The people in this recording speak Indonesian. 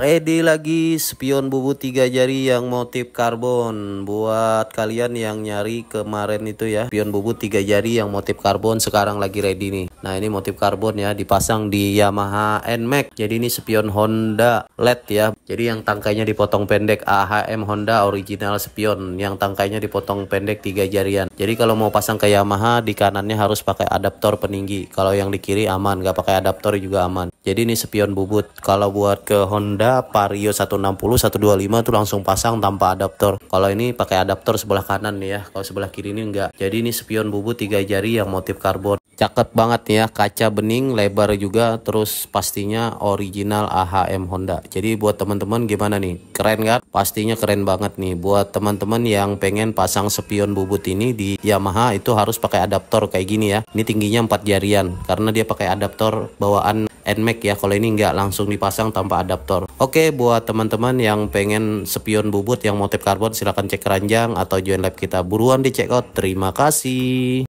Ready lagi spion bubu tiga jari yang motif karbon buat kalian yang nyari kemarin itu ya spion bubu tiga jari yang motif karbon sekarang lagi ready nih Nah ini motif karbon ya dipasang di Yamaha NMAX. Jadi ini spion Honda LED ya. Jadi yang tangkainya dipotong pendek AHM Honda original spion yang tangkainya dipotong pendek tiga jarian. Jadi kalau mau pasang ke Yamaha di kanannya harus pakai adaptor peninggi. Kalau yang di kiri aman nggak pakai adaptor juga aman. Jadi ini spion bubut. Kalau buat ke Honda Vario 160 125 tuh langsung pasang tanpa adaptor. Kalau ini pakai adaptor sebelah kanan nih ya. Kalau sebelah kiri ini enggak. Jadi ini spion bubut tiga jari yang motif karbon cakep banget ya kaca bening lebar juga terus pastinya original AHM Honda jadi buat teman-teman gimana nih keren kan pastinya keren banget nih buat teman-teman yang pengen pasang spion bubut ini di Yamaha itu harus pakai adaptor kayak gini ya ini tingginya 4 jarian karena dia pakai adaptor bawaan NMAX ya kalau ini nggak langsung dipasang tanpa adaptor oke buat teman-teman yang pengen spion bubut yang motif karbon silahkan cek keranjang atau join lab kita buruan dicek out terima kasih